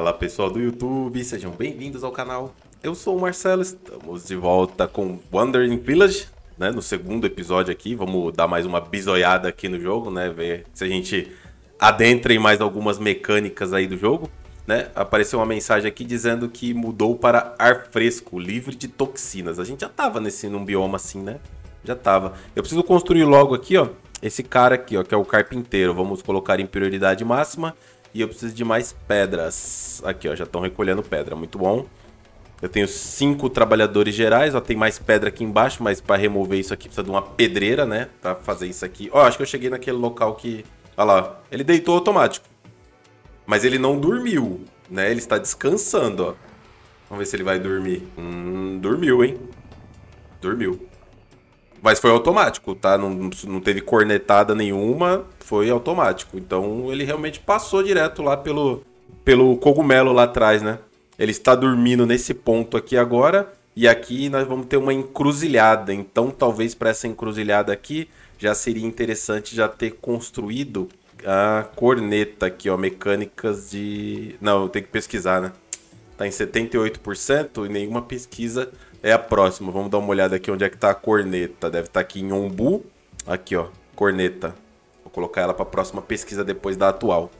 Fala pessoal do YouTube, sejam bem-vindos ao canal. Eu sou o Marcelo, estamos de volta com Wandering Village, né? No segundo episódio aqui, vamos dar mais uma bisoiada aqui no jogo, né? Ver se a gente adentra em mais algumas mecânicas aí do jogo, né? Apareceu uma mensagem aqui dizendo que mudou para ar fresco, livre de toxinas. A gente já tava nesse num bioma assim, né? Já tava. Eu preciso construir logo aqui, ó, esse cara aqui, ó, que é o carpinteiro. Vamos colocar em prioridade máxima. E eu preciso de mais pedras. Aqui, ó, já estão recolhendo pedra, muito bom. Eu tenho cinco trabalhadores gerais, ó, tem mais pedra aqui embaixo, mas para remover isso aqui precisa de uma pedreira, né? Pra fazer isso aqui. Ó, acho que eu cheguei naquele local que... Olha lá, ele deitou automático. Mas ele não dormiu, né? Ele está descansando, ó. Vamos ver se ele vai dormir. Hum, dormiu, hein? Dormiu. Mas foi automático, tá? Não, não teve cornetada nenhuma, foi automático. Então ele realmente passou direto lá pelo, pelo cogumelo lá atrás, né? Ele está dormindo nesse ponto aqui agora. E aqui nós vamos ter uma encruzilhada. Então, talvez para essa encruzilhada aqui já seria interessante já ter construído a corneta aqui, ó. Mecânicas de. Não, eu tenho que pesquisar, né? Tá em 78% e nenhuma pesquisa é a próxima. Vamos dar uma olhada aqui onde é que tá a corneta. Deve estar tá aqui em Ombu. Aqui, ó. Corneta. Vou colocar ela para a próxima pesquisa depois da atual.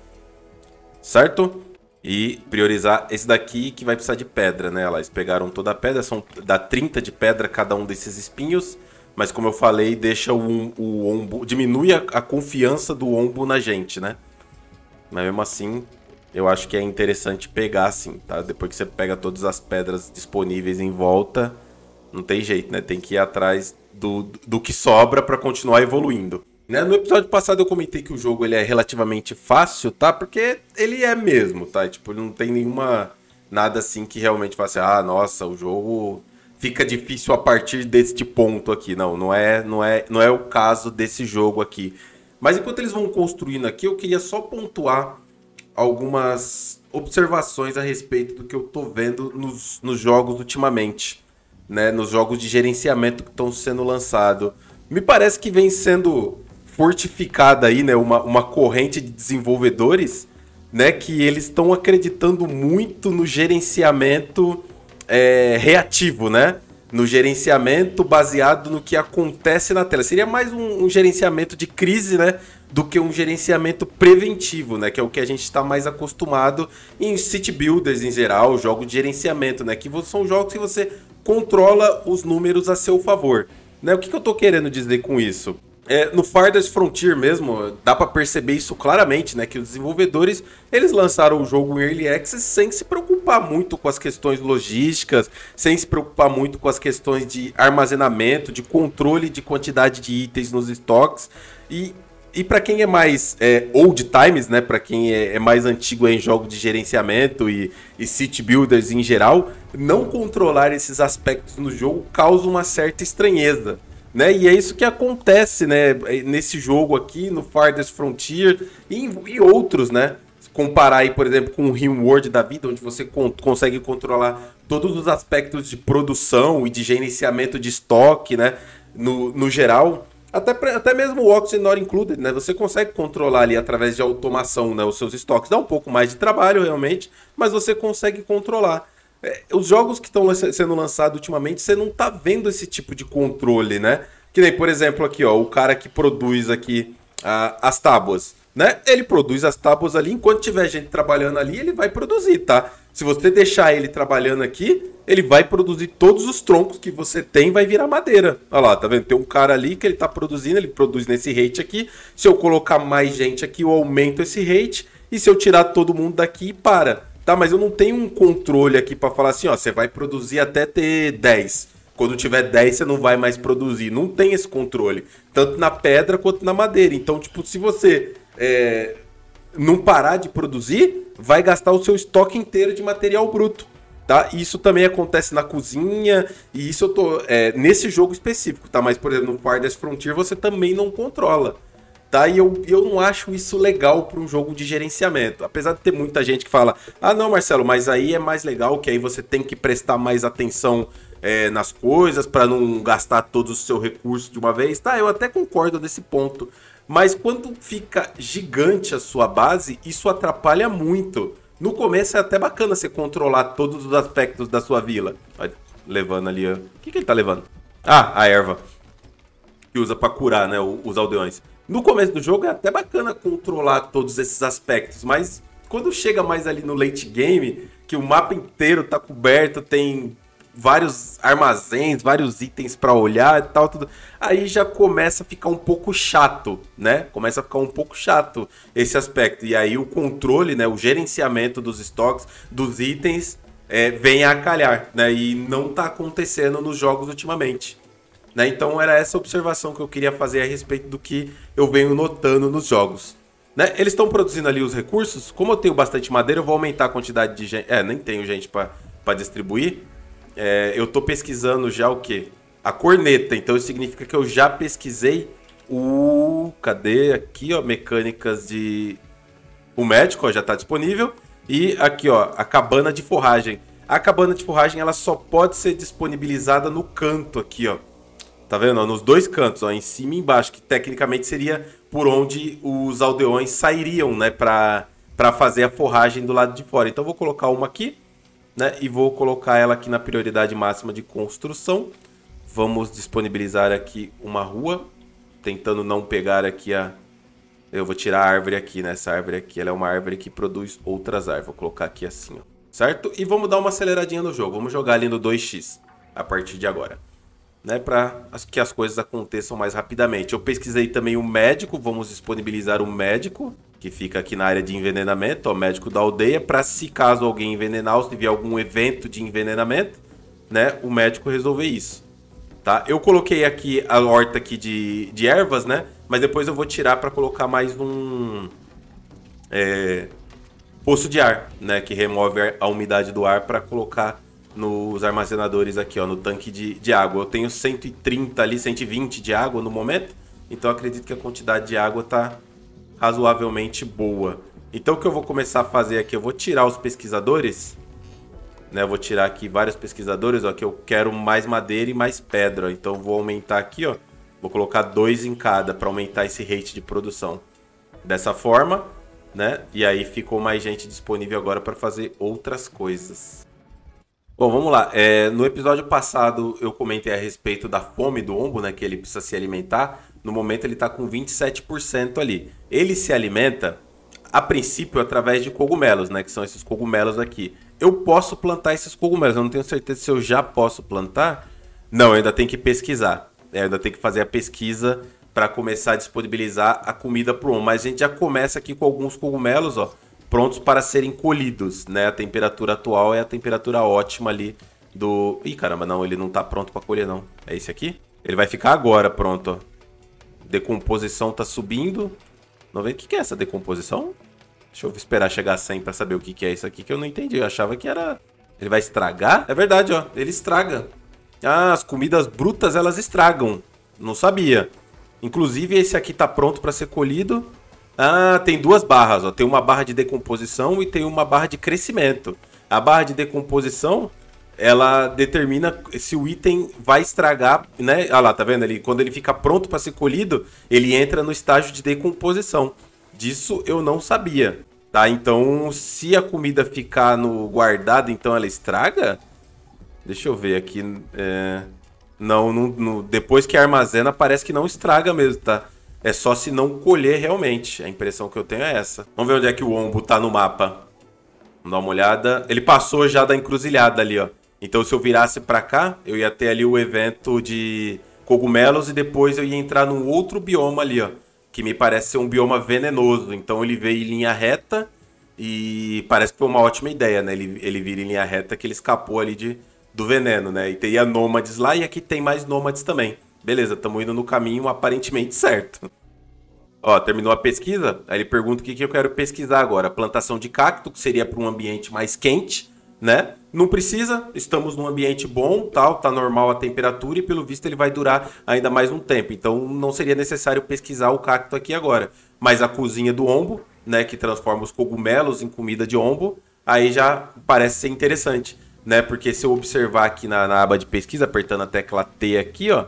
Certo? E priorizar esse daqui que vai precisar de pedra, né? Elas pegaram toda a pedra, são dá 30 de pedra cada um desses espinhos. Mas como eu falei, deixa o, o ombo. Diminui a, a confiança do ombo na gente, né? Mas mesmo assim, eu acho que é interessante pegar assim, tá? Depois que você pega todas as pedras disponíveis em volta, não tem jeito, né? Tem que ir atrás do, do que sobra para continuar evoluindo. Né? No episódio passado eu comentei que o jogo ele é relativamente fácil, tá? Porque ele é mesmo, tá? Tipo, não tem nenhuma nada assim que realmente faça, assim, ah, nossa, o jogo fica difícil a partir deste ponto aqui. Não, não é, não é, não é o caso desse jogo aqui. Mas enquanto eles vão construindo aqui, eu queria só pontuar algumas observações a respeito do que eu tô vendo nos, nos jogos ultimamente, né? Nos jogos de gerenciamento que estão sendo lançados. Me parece que vem sendo fortificada aí, né? Uma, uma corrente de desenvolvedores, né? Que eles estão acreditando muito no gerenciamento é, reativo, né? No gerenciamento baseado no que acontece na tela. Seria mais um, um gerenciamento de crise, né? do que um gerenciamento preventivo, né? Que é o que a gente está mais acostumado em city builders em geral, jogos de gerenciamento, né? Que são jogos que você controla os números a seu favor. Né? O que, que eu estou querendo dizer com isso? É, no Farthest Frontier mesmo, dá para perceber isso claramente, né? Que os desenvolvedores, eles lançaram o jogo em Early Access sem se preocupar muito com as questões logísticas, sem se preocupar muito com as questões de armazenamento, de controle de quantidade de itens nos estoques. E e para quem é mais é, old times, né, para quem é, é, mais antigo em jogo de gerenciamento e, e city builders em geral, não controlar esses aspectos no jogo causa uma certa estranheza. Né? E é isso que acontece né, é, nesse jogo aqui, no Farthest Frontier e, e outros, né? Comparar aí, por exemplo, com o Rimworld da vida, onde você con consegue controlar todos os aspectos de produção e de gerenciamento de estoque, né? No, no geral, até, até mesmo o Oxygen Not Included, né? Você consegue controlar ali através de automação né, os seus estoques. Dá um pouco mais de trabalho, realmente, mas você consegue controlar. É, os jogos que estão sendo lançados ultimamente, você não está vendo esse tipo de controle, né? Que nem, por exemplo, aqui, ó, o cara que produz aqui uh, as tábuas, né? Ele produz as tábuas ali, enquanto tiver gente trabalhando ali, ele vai produzir, tá? Se você deixar ele trabalhando aqui, ele vai produzir todos os troncos que você tem, vai virar madeira. Olha lá, tá vendo? Tem um cara ali que ele tá produzindo, ele produz nesse rate aqui. Se eu colocar mais gente aqui, eu aumento esse rate. E se eu tirar todo mundo daqui, para. Tá, mas eu não tenho um controle aqui para falar assim, ó, você vai produzir até ter 10 quando tiver 10 você não vai mais produzir. Não tem esse controle, tanto na pedra quanto na madeira. Então, tipo, se você é, não parar de produzir, vai gastar o seu estoque inteiro de material bruto tá? isso também acontece na cozinha, e isso eu tô. É, nesse jogo específico, tá? Mas, por exemplo, no Far Frontier você também não controla. Tá? E eu, eu não acho isso legal para um jogo de gerenciamento. Apesar de ter muita gente que fala: ah, não, Marcelo, mas aí é mais legal, que aí você tem que prestar mais atenção é, nas coisas para não gastar todo o seu recurso de uma vez. Tá, eu até concordo nesse ponto. Mas quando fica gigante a sua base, isso atrapalha muito no começo é até bacana você controlar todos os aspectos da sua vila. Vai levando ali. O que, que ele tá levando? Ah, a erva. Que usa pra curar, né? Os aldeões. No começo do jogo é até bacana controlar todos esses aspectos, mas quando chega mais ali no late game, que o mapa inteiro tá coberto, tem vários armazéns, vários itens para olhar e tal, tudo. Aí já começa a ficar um pouco chato, né? Começa a ficar um pouco chato esse aspecto. E aí o controle, né, o gerenciamento dos estoques, dos itens, é, vem a calhar, né? E não tá acontecendo nos jogos ultimamente. Né? Então era essa observação que eu queria fazer a respeito do que eu venho notando nos jogos. Né? Eles estão produzindo ali os recursos. Como eu tenho bastante madeira, eu vou aumentar a quantidade de gente. É, nem tenho gente para distribuir é, eu estou pesquisando já o quê? A corneta. Então isso significa que eu já pesquisei o. Cadê? Aqui, ó. Mecânicas de. O médico, ó, já está disponível. E aqui, ó, a cabana de forragem. A cabana de forragem, ela só pode ser disponibilizada no canto aqui, ó. Tá vendo? nos dois cantos, ó, em cima e embaixo, que tecnicamente seria por onde os aldeões sairiam, né, para para fazer a forragem do lado de fora. Então vou colocar uma aqui né? E vou colocar ela aqui na prioridade máxima de construção. Vamos disponibilizar aqui uma rua, tentando não pegar aqui a... Eu vou tirar a árvore aqui, né? Essa árvore aqui, ela é uma árvore que produz outras árvores. Vou colocar aqui assim, ó. Certo? E vamos dar uma aceleradinha no jogo. Vamos jogar ali no 2x a partir de agora. Né, para que as coisas aconteçam mais rapidamente. Eu pesquisei também o médico, vamos disponibilizar o médico que fica aqui na área de envenenamento, ó, médico da aldeia, para se caso alguém envenenar ou se tiver algum evento de envenenamento, né, o médico resolver isso. Tá? Eu coloquei aqui a horta aqui de, de ervas, né? Mas depois eu vou tirar para colocar mais um é, poço de ar, né? Que remove a umidade do ar para colocar nos armazenadores aqui, ó, no tanque de, de água. Eu tenho 130 ali, 120 de água no momento, então acredito que a quantidade de água tá razoavelmente boa. Então o que eu vou começar a fazer aqui, eu vou tirar os pesquisadores, né? Eu vou tirar aqui vários pesquisadores, ó, que eu quero mais madeira e mais pedra, então vou aumentar aqui, ó. Vou colocar dois em cada para aumentar esse rate de produção. Dessa forma, né? E aí ficou mais gente disponível agora para fazer outras coisas. Bom, vamos lá. É, no episódio passado eu comentei a respeito da fome do ombo, né? Que ele precisa se alimentar. No momento ele está com 27% ali. Ele se alimenta, a princípio, através de cogumelos, né? Que são esses cogumelos aqui. Eu posso plantar esses cogumelos, eu não tenho certeza se eu já posso plantar. Não, eu ainda tem que pesquisar. É, eu ainda tem que fazer a pesquisa para começar a disponibilizar a comida para o homem. Mas a gente já começa aqui com alguns cogumelos, ó, prontos para serem colhidos, né? A temperatura atual é a temperatura ótima ali do... Ih, caramba, não, ele não está pronto para colher, não. É esse aqui? Ele vai ficar agora pronto, ó. Decomposição tá subindo. 90. O que, que é essa decomposição? Deixa eu esperar chegar a 100 pra saber o que, que é isso aqui, que eu não entendi. Eu achava que era... Ele vai estragar? É verdade, ó. Ele estraga. Ah, as comidas brutas, elas estragam. Não sabia. Inclusive, esse aqui tá pronto pra ser colhido. Ah, tem duas barras, ó. Tem uma barra de decomposição e tem uma barra de crescimento. A barra de decomposição ela determina se o item vai estragar, né? Ah lá, tá vendo ali? Quando ele fica pronto para ser colhido, ele entra no estágio de decomposição. Disso eu não sabia, tá? Então, se a comida ficar no guardado, então ela estraga? Deixa eu ver aqui. É... Não, não, não, depois que armazena, parece que não estraga mesmo, tá? É só se não colher realmente. A impressão que eu tenho é essa. Vamos ver onde é que o Ombo tá no mapa. Vamos dar uma olhada. Ele passou já da encruzilhada ali, ó. Então, se eu virasse para cá, eu ia ter ali o evento de cogumelos e depois eu ia entrar num outro bioma ali, ó. Que me parece ser um bioma venenoso. Então, ele veio em linha reta e parece que foi uma ótima ideia, né? Ele, ele vira em linha reta que ele escapou ali de, do veneno, né? E teria nômades lá e aqui tem mais nômades também. Beleza, estamos indo no caminho aparentemente certo. Ó, terminou a pesquisa. Aí ele pergunta o que, que eu quero pesquisar agora. Plantação de cacto, que seria para um ambiente mais quente né? Não precisa, estamos num ambiente bom, tal, tá normal a temperatura e pelo visto ele vai durar ainda mais um tempo. Então não seria necessário pesquisar o cacto aqui agora. Mas a cozinha do ombo, né, que transforma os cogumelos em comida de ombo, aí já parece ser interessante, né? Porque se eu observar aqui na, na aba de pesquisa, apertando a tecla T aqui, ó,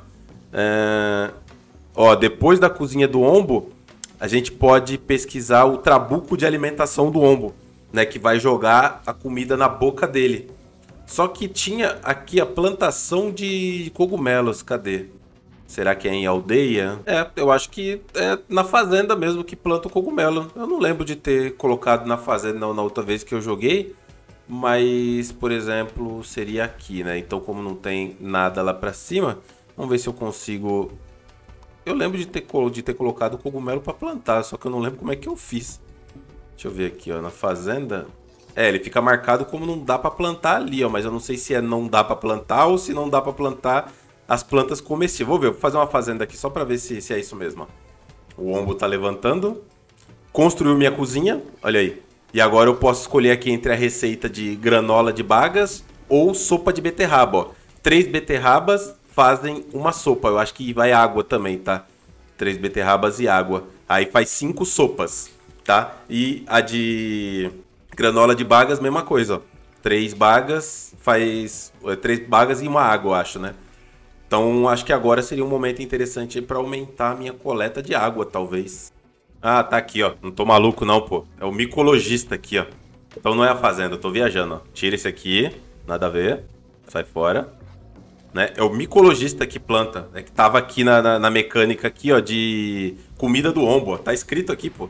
é, ó, depois da cozinha do ombo, a gente pode pesquisar o trabuco de alimentação do ombo né, que vai jogar a comida na boca dele. Só que tinha aqui a plantação de cogumelos, cadê? Será que é em aldeia? É, eu acho que é na fazenda mesmo que planta o cogumelo. Eu não lembro de ter colocado na fazenda não, na outra vez que eu joguei, mas, por exemplo, seria aqui, né? Então, como não tem nada lá pra cima, vamos ver se eu consigo... Eu lembro de ter, de ter colocado o cogumelo pra plantar, só que eu não lembro como é que eu fiz. Deixa eu ver aqui, ó, na fazenda. É, ele fica marcado como não dá para plantar ali, ó, mas eu não sei se é não dá para plantar ou se não dá para plantar as plantas comestíveis. Vou ver, vou fazer uma fazenda aqui só para ver se, se é isso mesmo. Ó. O ombo tá levantando. Construiu minha cozinha, olha aí. E agora eu posso escolher aqui entre a receita de granola de bagas ou sopa de beterraba, ó. Três beterrabas fazem uma sopa. Eu acho que vai água também, tá? Três beterrabas e água. Aí faz cinco sopas tá? E a de granola de bagas, mesma coisa, ó. Três bagas faz. É, três bagas e uma água, acho, né? Então acho que agora seria um momento interessante para aumentar a minha coleta de água, talvez. Ah, tá aqui, ó. Não tô maluco, não, pô. É o micologista aqui, ó. Então não é a fazenda, eu tô viajando, ó. Tira esse aqui, nada a ver. Sai fora. Né? É o micologista que planta, né? Que tava aqui na, na, na mecânica aqui, ó, de comida do ombro, ó. Tá escrito aqui, pô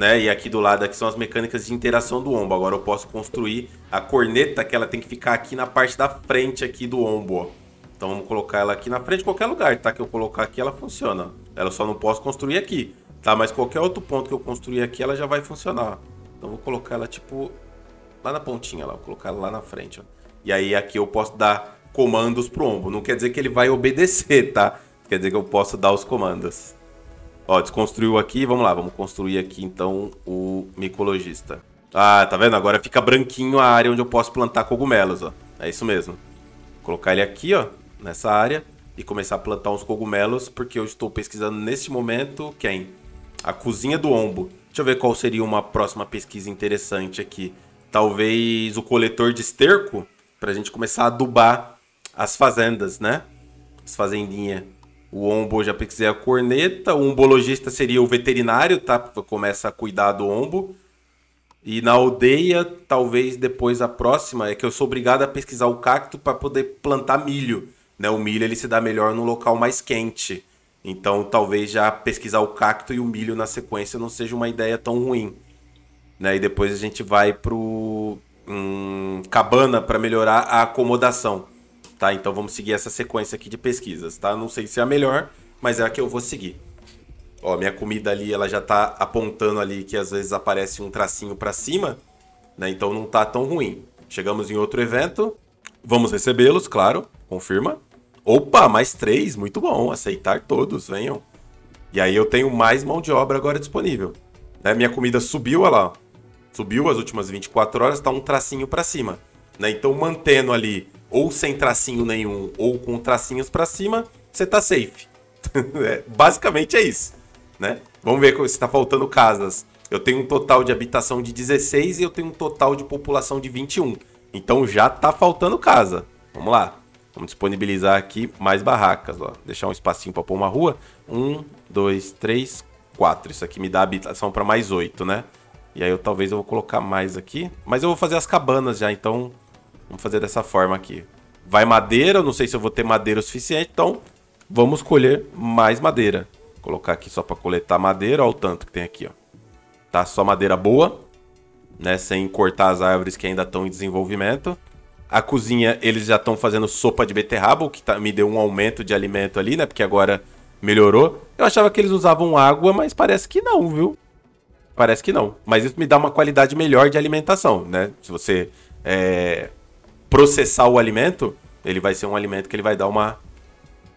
né? E aqui do lado aqui são as mecânicas de interação do ombro. Agora eu posso construir a corneta que ela tem que ficar aqui na parte da frente aqui do ombro, ó. Então vamos colocar ela aqui na frente, qualquer lugar, tá? Que eu colocar aqui ela funciona. Ela só não posso construir aqui, tá? Mas qualquer outro ponto que eu construir aqui ela já vai funcionar. Então vou colocar ela tipo lá na pontinha, lá. Vou colocar ela lá na frente, ó. E aí aqui eu posso dar comandos pro ombro. Não quer dizer que ele vai obedecer, tá? Quer dizer que eu posso dar os comandos. Ó, desconstruiu aqui, vamos lá, vamos construir aqui então o micologista. Ah, tá vendo? Agora fica branquinho a área onde eu posso plantar cogumelos, ó. É isso mesmo. Colocar ele aqui, ó, nessa área e começar a plantar uns cogumelos, porque eu estou pesquisando neste momento quem? A cozinha do ombo. Deixa eu ver qual seria uma próxima pesquisa interessante aqui. Talvez o coletor de esterco, pra gente começar a adubar as fazendas, né? As fazendinhas. O ombo já pesquisei a corneta. O umbologista seria o veterinário, tá? Começa a cuidar do ombo. E na aldeia, talvez depois a próxima, é que eu sou obrigado a pesquisar o cacto para poder plantar milho. Né? O milho ele se dá melhor num local mais quente. Então talvez já pesquisar o cacto e o milho na sequência não seja uma ideia tão ruim. Né? E depois a gente vai pro hum, cabana para melhorar a acomodação tá? Então vamos seguir essa sequência aqui de pesquisas, tá? Não sei se é a melhor, mas é a que eu vou seguir. Ó, minha comida ali, ela já tá apontando ali que às vezes aparece um tracinho para cima, né? Então não tá tão ruim. Chegamos em outro evento, vamos recebê-los, claro, confirma. Opa, mais três, muito bom, aceitar todos, venham. E aí eu tenho mais mão de obra agora disponível. Né? Minha comida subiu, olha lá, subiu as últimas 24 horas, tá um tracinho para cima. Né? Então mantendo ali ou sem tracinho nenhum, ou com tracinhos para cima, você tá safe. É, basicamente é isso, né? Vamos ver se tá faltando casas. Eu tenho um total de habitação de 16 e eu tenho um total de população de 21. Então já tá faltando casa. Vamos lá. Vamos disponibilizar aqui mais barracas, ó. Deixar um espacinho para pôr uma rua. Um, dois, três, quatro. Isso aqui me dá habitação para mais oito, né? E aí eu talvez eu vou colocar mais aqui. Mas eu vou fazer as cabanas já, então Vamos fazer dessa forma aqui. Vai madeira, não sei se eu vou ter madeira o suficiente, então vamos colher mais madeira. Vou colocar aqui só para coletar madeira, olha o tanto que tem aqui, ó. Tá só madeira boa, né, sem cortar as árvores que ainda estão em desenvolvimento. A cozinha, eles já estão fazendo sopa de beterraba, o que tá, me deu um aumento de alimento ali, né, porque agora melhorou. Eu achava que eles usavam água, mas parece que não, viu? Parece que não. Mas isso me dá uma qualidade melhor de alimentação, né? Se você é, processar o alimento, ele vai ser um alimento que ele vai dar uma,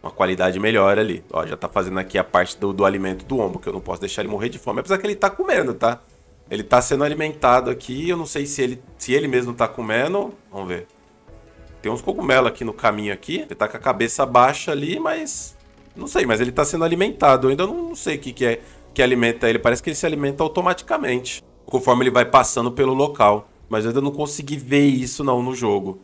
uma qualidade melhor ali. Ó, já tá fazendo aqui a parte do, do alimento do ombro, que eu não posso deixar ele morrer de fome. Apesar que ele tá comendo, tá? Ele tá sendo alimentado aqui, eu não sei se ele, se ele mesmo tá comendo. Vamos ver. Tem uns cogumelos aqui no caminho aqui. Ele tá com a cabeça baixa ali, mas... Não sei, mas ele tá sendo alimentado. Eu ainda não sei o que, que é que alimenta ele. Parece que ele se alimenta automaticamente, conforme ele vai passando pelo local. Mas eu ainda não consegui ver isso não no jogo.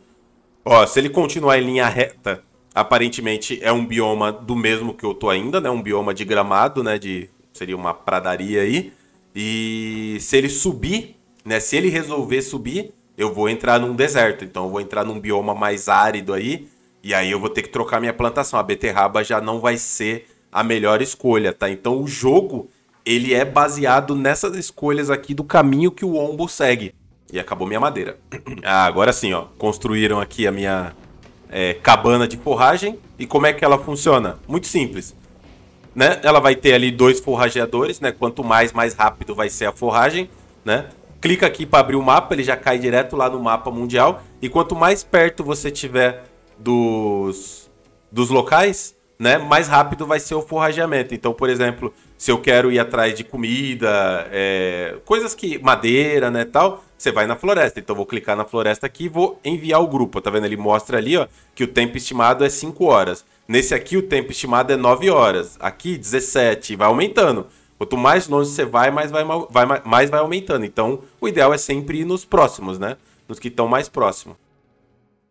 Ó, se ele continuar em linha reta, aparentemente é um bioma do mesmo que eu tô ainda, né? Um bioma de gramado, né? De seria uma pradaria aí. E se ele subir, né? Se ele resolver subir, eu vou entrar num deserto. Então eu vou entrar num bioma mais árido aí. E aí eu vou ter que trocar minha plantação. A beterraba já não vai ser a melhor escolha, tá? Então o jogo ele é baseado nessas escolhas aqui do caminho que o Ombo segue. E acabou minha madeira. Ah, agora sim, ó. Construíram aqui a minha é, cabana de forragem. E como é que ela funciona? Muito simples. Né? Ela vai ter ali dois forrageadores, né? Quanto mais, mais rápido vai ser a forragem, né? Clica aqui para abrir o mapa, ele já cai direto lá no mapa mundial. E quanto mais perto você tiver dos, dos locais, né? Mais rápido vai ser o forrageamento. Então, por exemplo, se eu quero ir atrás de comida, é, coisas que. madeira, né, tal, você vai na floresta. Então eu vou clicar na floresta aqui e vou enviar o grupo. Tá vendo? Ele mostra ali, ó, que o tempo estimado é 5 horas. Nesse aqui, o tempo estimado é 9 horas. Aqui, 17. Vai aumentando. Quanto mais longe você vai, mais vai, vai, mais vai aumentando. Então, o ideal é sempre ir nos próximos, né? Nos que estão mais próximos.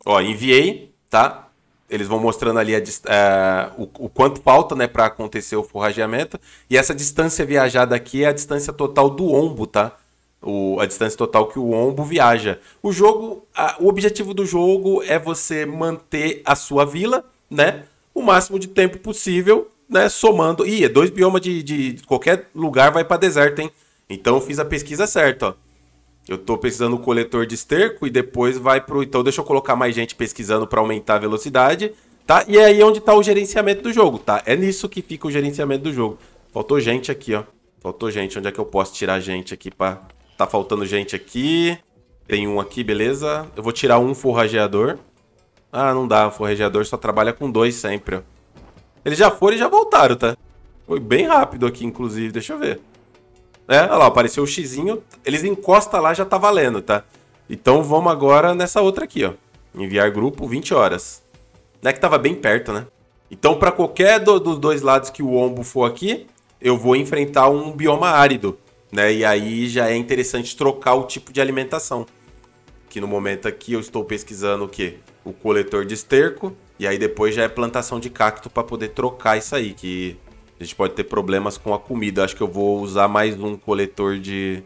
Ó, enviei, tá? eles vão mostrando ali a, a, eh, o, o, quanto falta né, para acontecer o forrageamento. E essa distância viajada aqui é a distância total do ombo, tá? O, a distância total que o ombo viaja. O jogo, a, o objetivo do jogo é você manter a sua vila, né? O máximo de tempo possível, né? Somando. Ih, é dois biomas de, de qualquer lugar vai para deserto, hein? Então eu fiz a pesquisa certa, ó eu estou precisando do coletor de esterco e depois vai pro. Então deixa eu colocar mais gente pesquisando para aumentar a velocidade, tá? E é aí onde está o gerenciamento do jogo, tá? É nisso que fica o gerenciamento do jogo. Faltou gente aqui, ó. Faltou gente. Onde é que eu posso tirar gente aqui para Tá faltando gente aqui. Tem um aqui, beleza? Eu vou tirar um forrageador. Ah, não dá. O forrageador só trabalha com dois sempre, ó. Eles já foram e já voltaram, tá? Foi bem rápido aqui, inclusive. Deixa eu ver né? Olha lá, apareceu o xizinho, eles encostam lá, já tá valendo, tá? Então vamos agora nessa outra aqui, ó. Enviar grupo 20 horas. Não é que tava bem perto, né? Então para qualquer do, dos dois lados que o ombo for aqui, eu vou enfrentar um bioma árido, né? E aí já é interessante trocar o tipo de alimentação. Que no momento aqui eu estou pesquisando o quê? O coletor de esterco, e aí depois já é plantação de cacto para poder trocar isso aí, que a gente pode ter problemas com a comida. Acho que eu vou usar mais um coletor de,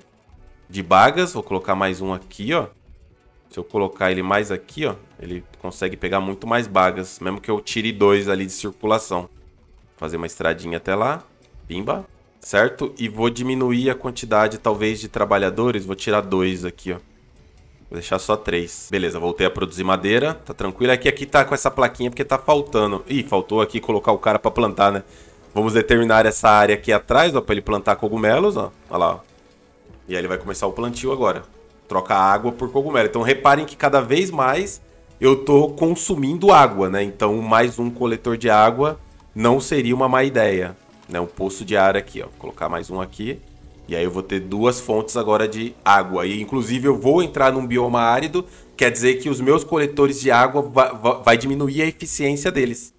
de bagas. Vou colocar mais um aqui, ó. Se eu colocar ele mais aqui, ó, ele consegue pegar muito mais bagas. Mesmo que eu tire dois ali de circulação. Fazer uma estradinha até lá. Pimba. Certo? E vou diminuir a quantidade, talvez, de trabalhadores. Vou tirar dois aqui, ó. Vou deixar só três. Beleza, voltei a produzir madeira. Tá tranquilo. Aqui, é aqui tá com essa plaquinha porque tá faltando. Ih, faltou aqui colocar o cara pra plantar, né? Vamos determinar essa área aqui atrás, ó, pra ele plantar cogumelos, ó. Olha lá, ó. E aí ele vai começar o plantio agora. Troca água por cogumelo. Então reparem que cada vez mais eu tô consumindo água, né? Então mais um coletor de água não seria uma má ideia, né? Um poço de ar aqui, ó. Vou colocar mais um aqui. E aí eu vou ter duas fontes agora de água. E inclusive eu vou entrar num bioma árido, quer dizer que os meus coletores de água vai, vai diminuir a eficiência deles.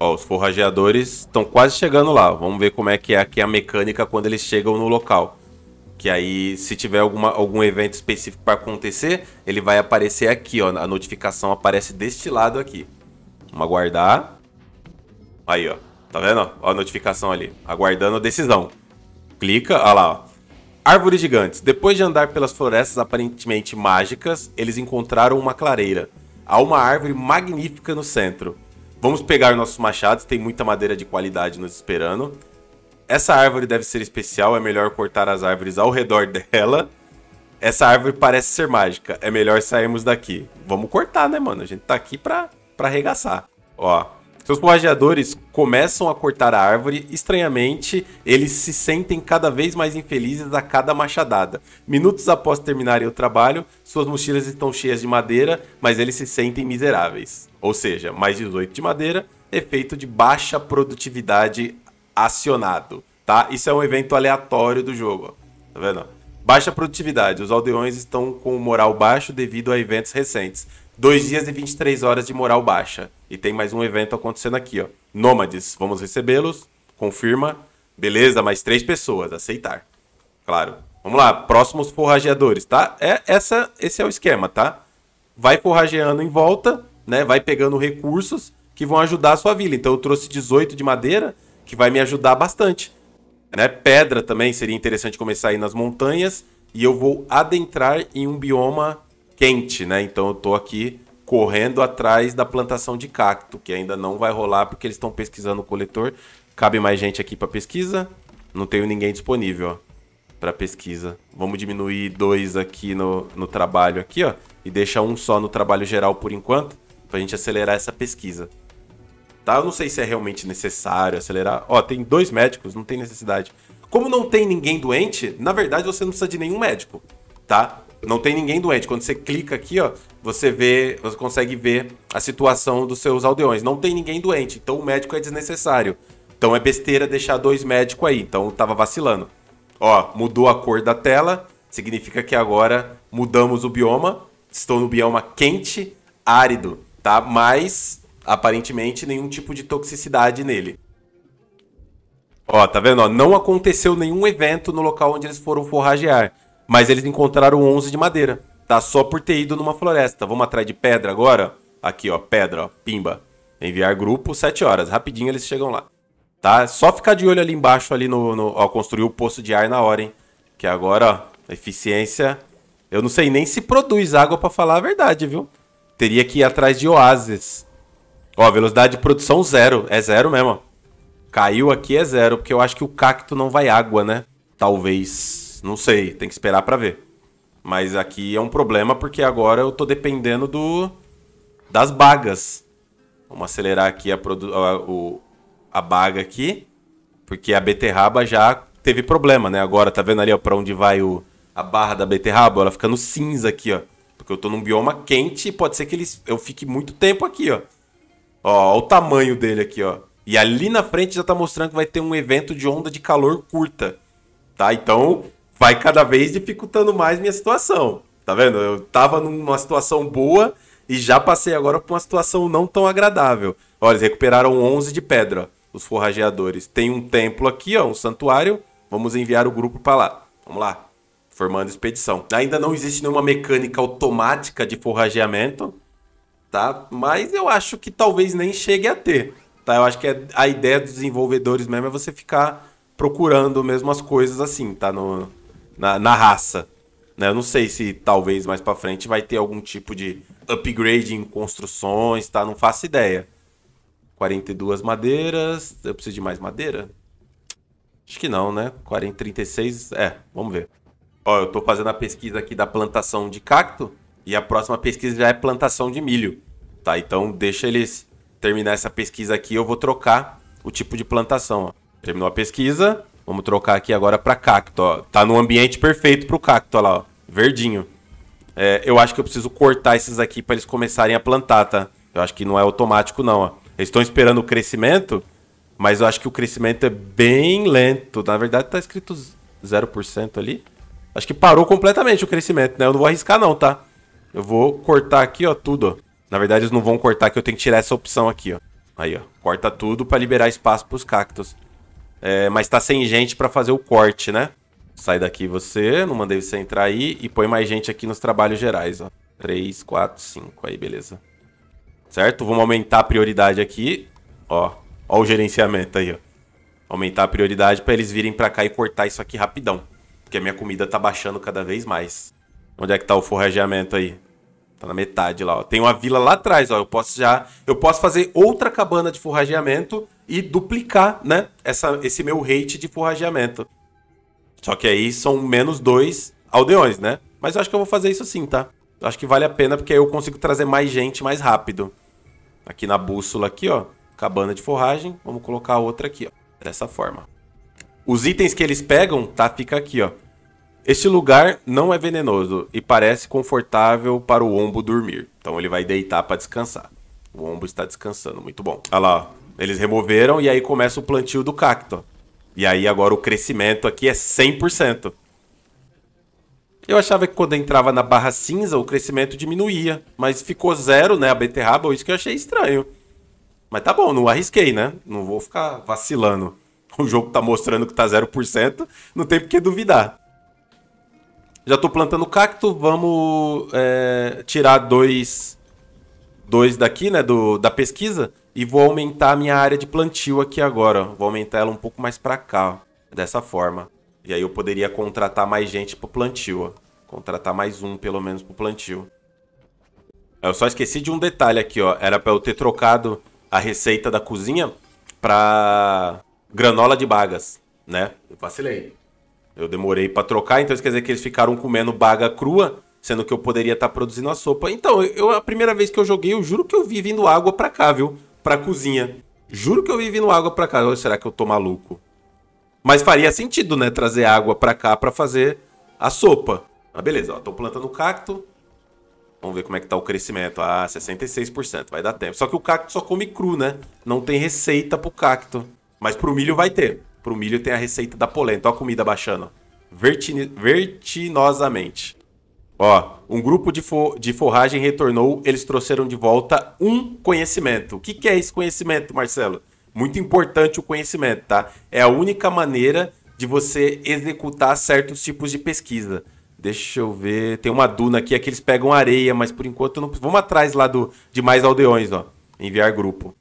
Ó, os forrageadores estão quase chegando lá. Vamos ver como é que é aqui a mecânica quando eles chegam no local. Que aí, se tiver alguma, algum evento específico para acontecer, ele vai aparecer aqui, ó. A notificação aparece deste lado aqui. Vamos aguardar. Aí, ó. Tá vendo? Ó a notificação ali. Aguardando a decisão. Clica, ó lá, ó. Árvores gigantes. Depois de andar pelas florestas aparentemente mágicas, eles encontraram uma clareira. Há uma árvore magnífica no centro. Vamos pegar nossos machados, tem muita madeira de qualidade nos esperando. Essa árvore deve ser especial, é melhor cortar as árvores ao redor dela. Essa árvore parece ser mágica, é melhor sairmos daqui. Vamos cortar, né, mano? A gente tá aqui pra, pra arregaçar. Ó, seus forrageadores começam a cortar a árvore. Estranhamente, eles se sentem cada vez mais infelizes a cada machadada. Minutos após terminarem o trabalho, suas mochilas estão cheias de madeira, mas eles se sentem miseráveis. Ou seja, mais 18 de madeira, efeito de baixa produtividade acionado, tá? Isso é um evento aleatório do jogo, tá vendo? Baixa produtividade. Os aldeões estão com moral baixo devido a eventos recentes. Dois dias e 23 horas de moral baixa. E tem mais um evento acontecendo aqui, ó. Nômades, vamos recebê-los. Confirma. Beleza, mais três pessoas. Aceitar. Claro. Vamos lá, próximos forrageadores, tá? É essa, esse é o esquema, tá? Vai forrageando em volta né? Vai pegando recursos que vão ajudar a sua vila. Então eu trouxe 18 de madeira, que vai me ajudar bastante. Né? Pedra também seria interessante começar aí nas montanhas. E eu vou adentrar em um bioma quente, né? Então eu tô aqui correndo atrás da plantação de cacto, que ainda não vai rolar porque eles estão pesquisando o coletor. Cabe mais gente aqui para pesquisa? Não tenho ninguém disponível, para pesquisa. Vamos diminuir dois aqui no, no trabalho aqui, ó, e deixar um só no trabalho geral por enquanto pra gente acelerar essa pesquisa. Tá? Eu não sei se é realmente necessário acelerar. Ó, tem dois médicos, não tem necessidade. Como não tem ninguém doente, na verdade você não precisa de nenhum médico, tá? Não tem ninguém doente. Quando você clica aqui, ó, você vê, você consegue ver a situação dos seus aldeões. Não tem ninguém doente, então o médico é desnecessário. Então é besteira deixar dois médicos aí. Então tava vacilando. Ó, mudou a cor da tela, significa que agora mudamos o bioma. Estou no bioma quente, árido tá? Mas aparentemente nenhum tipo de toxicidade nele. Ó, tá vendo? Ó, não aconteceu nenhum evento no local onde eles foram forragear, mas eles encontraram 11 de madeira, tá? Só por ter ido numa floresta. Vamos atrás de pedra agora? Aqui, ó, pedra, ó, pimba. Enviar grupo, 7 horas. Rapidinho eles chegam lá. Tá? Só ficar de olho ali embaixo, ali no, no Ó, construir o poço de ar na hora, hein? Que agora, ó, eficiência... Eu não sei nem se produz água para falar a verdade, viu? Teria que ir atrás de oásis. Ó, velocidade de produção zero. É zero mesmo, ó. Caiu aqui é zero, porque eu acho que o cacto não vai água, né? Talvez. Não sei, tem que esperar pra ver. Mas aqui é um problema, porque agora eu tô dependendo do... Das bagas. Vamos acelerar aqui a, produ... a, o... a baga aqui. Porque a beterraba já teve problema, né? Agora, tá vendo ali, ó, pra onde vai o... a barra da beterraba? Ela fica no cinza aqui, ó. Porque eu tô num bioma quente e pode ser que ele, eu fique muito tempo aqui, ó. Ó, ó o tamanho dele aqui, ó. E ali na frente já tá mostrando que vai ter um evento de onda de calor curta, tá? Então vai cada vez dificultando mais minha situação, tá vendo? Eu tava numa situação boa e já passei agora pra uma situação não tão agradável. Olha, eles recuperaram 11 de pedra, os forrageadores. Tem um templo aqui, ó, um santuário. Vamos enviar o grupo para lá. Vamos lá formando expedição. Ainda não existe nenhuma mecânica automática de forrageamento, tá? Mas eu acho que talvez nem chegue a ter, tá? Eu acho que é, a ideia dos desenvolvedores mesmo é você ficar procurando mesmo as coisas assim, tá? No, na, na raça. Né? Eu não sei se talvez mais para frente vai ter algum tipo de upgrade em construções, tá? Não faço ideia. 42 madeiras. Eu preciso de mais madeira? Acho que não, né? 40, 36, é, vamos ver. Ó, eu estou fazendo a pesquisa aqui da plantação de cacto e a próxima pesquisa já é plantação de milho, tá? Então deixa eles terminar essa pesquisa aqui, eu vou trocar o tipo de plantação. Ó. Terminou a pesquisa, vamos trocar aqui agora para cacto. Ó. Tá no ambiente perfeito para o cacto, ó lá, ó, verdinho. É, eu acho que eu preciso cortar esses aqui para eles começarem a plantar, tá? Eu acho que não é automático não, ó. Eles estão esperando o crescimento, mas eu acho que o crescimento é bem lento. Na verdade tá escrito 0% ali. Acho que parou completamente o crescimento, né? Eu não vou arriscar não, tá? Eu vou cortar aqui, ó, tudo, ó. Na verdade, eles não vão cortar, que eu tenho que tirar essa opção aqui, ó. Aí, ó. Corta tudo pra liberar espaço pros cactos. É, mas tá sem gente pra fazer o corte, né? Sai daqui você, não mandei você entrar aí. E põe mais gente aqui nos trabalhos gerais, ó. 3, 4, 5. Aí, beleza. Certo? Vamos aumentar a prioridade aqui. Ó. Ó o gerenciamento aí, ó. Aumentar a prioridade pra eles virem pra cá e cortar isso aqui rapidão. Porque a minha comida tá baixando cada vez mais. Onde é que tá o forrageamento aí? Tá na metade lá, ó. Tem uma vila lá atrás, ó. Eu posso já. Eu posso fazer outra cabana de forrageamento e duplicar, né? Essa, esse meu rate de forrageamento. Só que aí são menos dois aldeões, né? Mas eu acho que eu vou fazer isso sim, tá? Eu acho que vale a pena porque aí eu consigo trazer mais gente mais rápido. Aqui na bússola aqui, ó. Cabana de forragem. Vamos colocar outra aqui, ó. Dessa forma. Os itens que eles pegam, tá? Fica aqui, ó. Este lugar não é venenoso e parece confortável para o ombo dormir. Então ele vai deitar para descansar. O ombo está descansando, muito bom. Olha lá, ó. eles removeram e aí começa o plantio do cacto. E aí agora o crescimento aqui é 100%. Eu achava que quando entrava na barra cinza o crescimento diminuía, mas ficou zero, né, a beterraba, isso que eu achei estranho. Mas tá bom, não arrisquei, né? Não vou ficar vacilando. O jogo tá mostrando que tá 0%, não tem por que duvidar. Já tô plantando cacto, vamos é, tirar dois, dois daqui, né, do, da pesquisa. E vou aumentar a minha área de plantio aqui agora. Vou aumentar ela um pouco mais pra cá, ó, dessa forma. E aí eu poderia contratar mais gente pro plantio, ó. Contratar mais um, pelo menos, pro plantio. Eu só esqueci de um detalhe aqui, ó. Era pra eu ter trocado a receita da cozinha pra granola de bagas, né? Eu vacilei. Eu demorei para trocar, então isso quer dizer que eles ficaram comendo baga crua, sendo que eu poderia estar tá produzindo a sopa. Então, eu a primeira vez que eu joguei, eu juro que eu vi vindo água pra cá, viu? Pra cozinha. Juro que eu vi vindo água pra cá. Ou será que eu tô maluco? Mas faria sentido, né? Trazer água pra cá pra fazer a sopa. Mas ah, beleza, ó. Tô plantando cacto. Vamos ver como é que tá o crescimento. Ah, 66%. Vai dar tempo. Só que o cacto só come cru, né? Não tem receita pro cacto. Mas pro milho vai ter. Pro milho tem a receita da polenta. Ó a comida baixando. Vertini vertiginosamente. Ó, um grupo de, fo de forragem retornou, eles trouxeram de volta um conhecimento. O que, que é esse conhecimento, Marcelo? Muito importante o conhecimento, tá? É a única maneira de você executar certos tipos de pesquisa. Deixa eu ver. Tem uma duna aqui, é que eles pegam areia, mas por enquanto não. Vamos atrás lá do de mais aldeões, ó. Enviar grupo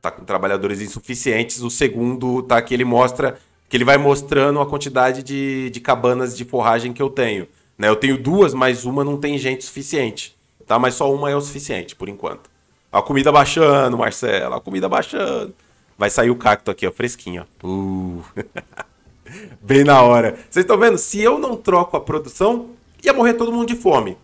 tá com trabalhadores insuficientes. O segundo tá que ele mostra que ele vai mostrando a quantidade de, de cabanas de forragem que eu tenho. Né? Eu tenho duas, mas uma não tem gente suficiente. Tá? Mas só uma é o suficiente, por enquanto. A comida baixando, Marcelo. A comida baixando. Vai sair o cacto aqui, ó, fresquinho. Ó. Uh. Bem na hora. Vocês estão vendo? Se eu não troco a produção, ia morrer todo mundo de fome.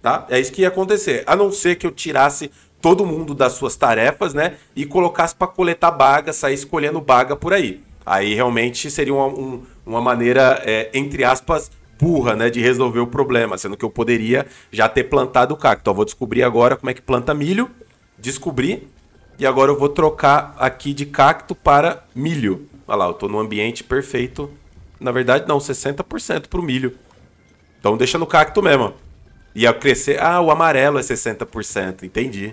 Tá? É isso que ia acontecer. A não ser que eu tirasse todo mundo das suas tarefas, né? E colocasse para coletar baga, sair escolhendo baga por aí. Aí realmente seria uma, um, uma maneira, é, entre aspas, burra, né, de resolver o problema, sendo que eu poderia já ter plantado o cacto. Ó, então, vou descobrir agora como é que planta milho, descobri, e agora eu vou trocar aqui de cacto para milho. Olha lá, eu estou no ambiente perfeito. Na verdade, não, 60% pro milho. Então deixa no cacto mesmo. E ao crescer... Ah, o amarelo é 60%, entendi.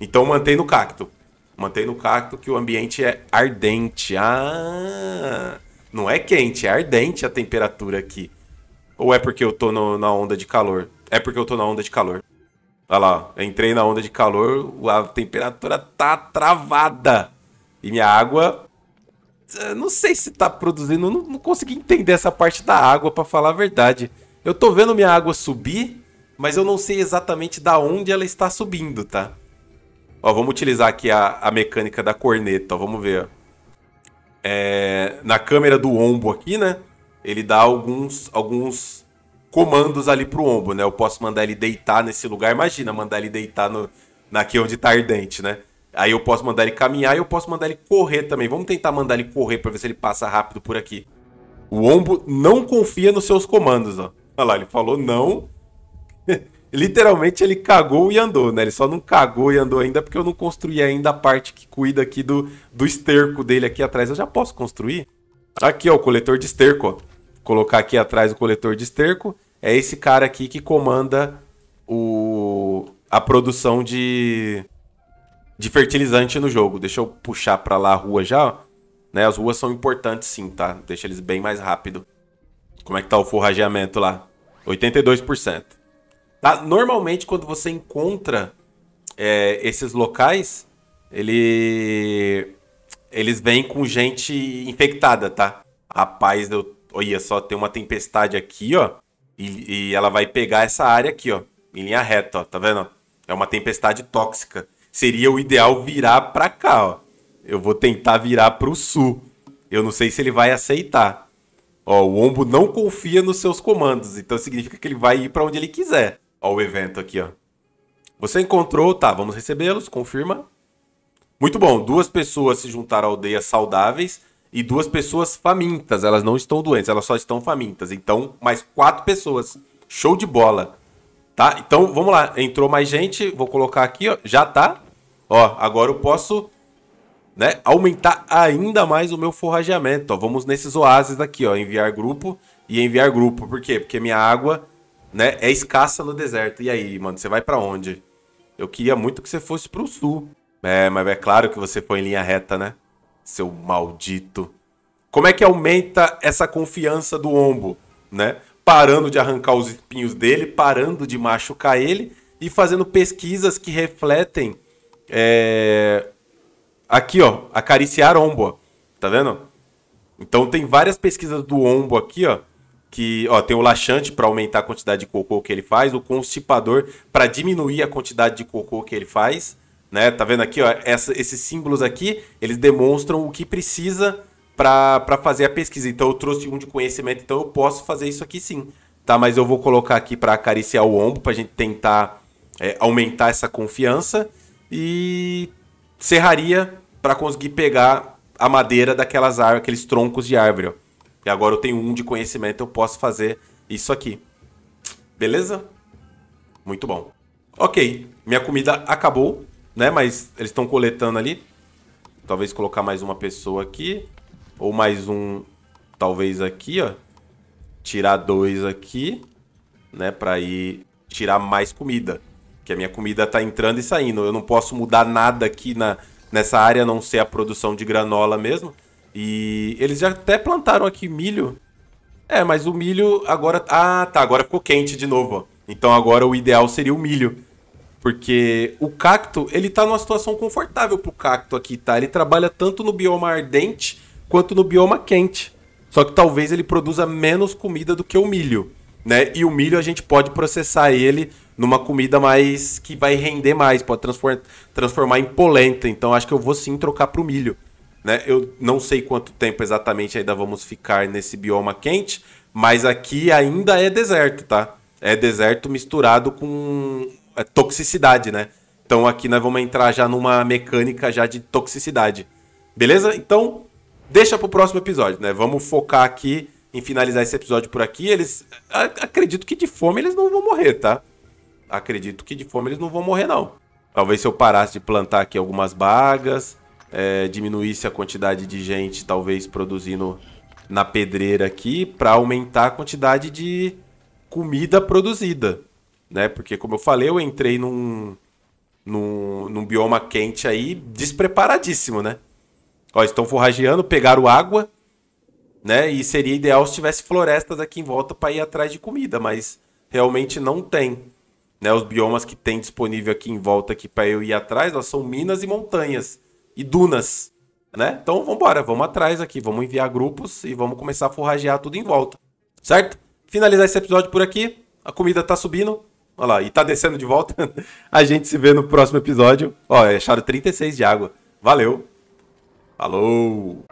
Então mantém no cacto. Mantém no cacto que o ambiente é ardente. Ah, não é quente, é ardente a temperatura aqui. Ou é porque eu tô no, na onda de calor? É porque eu tô na onda de calor. Olha lá, entrei na onda de calor, a temperatura tá travada. E minha água. Eh, não sei se tá produzindo, não, não consegui entender essa parte da água, para falar a verdade. Eu tô vendo minha água subir, mas eu não sei exatamente da onde ela está subindo, tá? Ó, vamos utilizar aqui a, a mecânica da corneta, ó, vamos ver. É, na câmera do ombro aqui, né? Ele dá alguns, alguns comandos ali pro ombro, né? Eu posso mandar ele deitar nesse lugar. Imagina, mandar ele deitar no, naqui onde tá ardente, né? Aí eu posso mandar ele caminhar e eu posso mandar ele correr também. Vamos tentar mandar ele correr para ver se ele passa rápido por aqui. O ombro não confia nos seus comandos, ó. Olha lá, ele falou não. literalmente ele cagou e andou, né? Ele só não cagou e andou ainda porque eu não construí ainda a parte que cuida aqui do, do esterco dele aqui atrás. Eu já posso construir? Aqui, ó, o coletor de esterco, ó. Colocar aqui atrás o coletor de esterco. É esse cara aqui que comanda o, a produção de, de fertilizante no jogo. Deixa eu puxar para lá a rua já, né? As ruas são importantes sim, tá? Deixa eles bem mais rápido. Como é que tá o forrageamento lá? 82%. Tá? Normalmente, quando você encontra é, esses locais, ele... eles vêm com gente infectada, tá? Rapaz, eu... olha só, tem uma tempestade aqui, ó. E, e, ela vai pegar essa área aqui, ó. Em linha reta, ó. Tá vendo? É uma tempestade tóxica. Seria o ideal virar pra cá, ó. Eu vou tentar virar pro sul. Eu não sei se ele vai aceitar. Ó, o Ombo não confia nos seus comandos, então significa que ele vai ir para onde ele quiser. Olha o evento aqui, ó. Você encontrou, tá, vamos recebê-los, confirma. Muito bom, duas pessoas se juntaram à aldeia saudáveis e duas pessoas famintas. Elas não estão doentes, elas só estão famintas. Então, mais quatro pessoas. Show de bola. Tá? Então, vamos lá. Entrou mais gente, vou colocar aqui, ó. Já tá. Ó, agora eu posso né, aumentar ainda mais o meu forrageamento. Ó. Vamos nesses oásis aqui, ó. Enviar grupo e enviar grupo. Por quê? Porque minha água né, é escassa no deserto. E aí, mano, você vai para onde? Eu queria muito que você fosse pro sul. É, mas é claro que você foi em linha reta, né? Seu maldito. Como é que aumenta essa confiança do ombo, né? Parando de arrancar os espinhos dele, parando de machucar ele e fazendo pesquisas que refletem. É... Aqui, ó, acariciar ombo, tá vendo? Então tem várias pesquisas do ombo aqui, ó, que ó, tem o laxante para aumentar a quantidade de cocô que ele faz, o constipador para diminuir a quantidade de cocô que ele faz, né? Tá vendo aqui, ó, essa, esses símbolos aqui, eles demonstram o que precisa para fazer a pesquisa. Então eu trouxe um de conhecimento, então eu posso fazer isso aqui sim, tá? Mas eu vou colocar aqui para acariciar o ombro para a gente tentar é, aumentar essa confiança e serraria para conseguir pegar a madeira daquelas árvores, aqueles troncos de árvore. Ó. E agora eu tenho um de conhecimento, eu posso fazer isso aqui. Beleza? Muito bom. Ok, minha comida acabou, né? Mas eles estão coletando ali. Talvez colocar mais uma pessoa aqui. Ou mais um, talvez aqui, ó. Tirar dois aqui, né? Pra ir tirar mais comida. Que a minha comida tá entrando e saindo. Eu não posso mudar nada aqui na, nessa área, a não ser a produção de granola mesmo. E eles já até plantaram aqui milho. É, mas o milho agora. Ah, tá. Agora ficou quente de novo. Ó. Então agora o ideal seria o milho. Porque o cacto, ele tá numa situação confortável pro cacto aqui, tá? Ele trabalha tanto no bioma ardente quanto no bioma quente. Só que talvez ele produza menos comida do que o milho, né? E o milho a gente pode processar ele numa comida mais que vai render mais, pode transformar em polenta. Então acho que eu vou sim trocar pro milho. Né? Eu não sei quanto tempo exatamente ainda vamos ficar nesse bioma quente, mas aqui ainda é deserto, tá? É deserto misturado com é, toxicidade, né? Então aqui nós vamos entrar já numa mecânica já de toxicidade. Beleza? Então, deixa pro próximo episódio, né? Vamos focar aqui em finalizar esse episódio por aqui. Eles. Acredito que de fome eles não vão morrer, tá? Acredito que de fome eles não vão morrer, não. Talvez se eu parasse de plantar aqui algumas bagas é, diminuísse a quantidade de gente, talvez, produzindo na pedreira aqui, para aumentar a quantidade de comida produzida. Né? Porque, como eu falei, eu entrei num, num, num bioma quente aí, despreparadíssimo, né? Ó, estão forrageando, pegaram água, né? E seria ideal se tivesse florestas aqui em volta para ir atrás de comida, mas realmente não tem. Né? Os biomas que tem disponível aqui em volta aqui para eu ir atrás, nós são minas e montanhas e dunas, né? Então vamos embora, vamos atrás aqui, vamos enviar grupos e vamos começar a forragear tudo em volta, certo? Finalizar esse episódio por aqui. A comida tá subindo, olha lá, e tá descendo de volta. a gente se vê no próximo episódio. Ó, é acharam 36 de água. Valeu. Falou.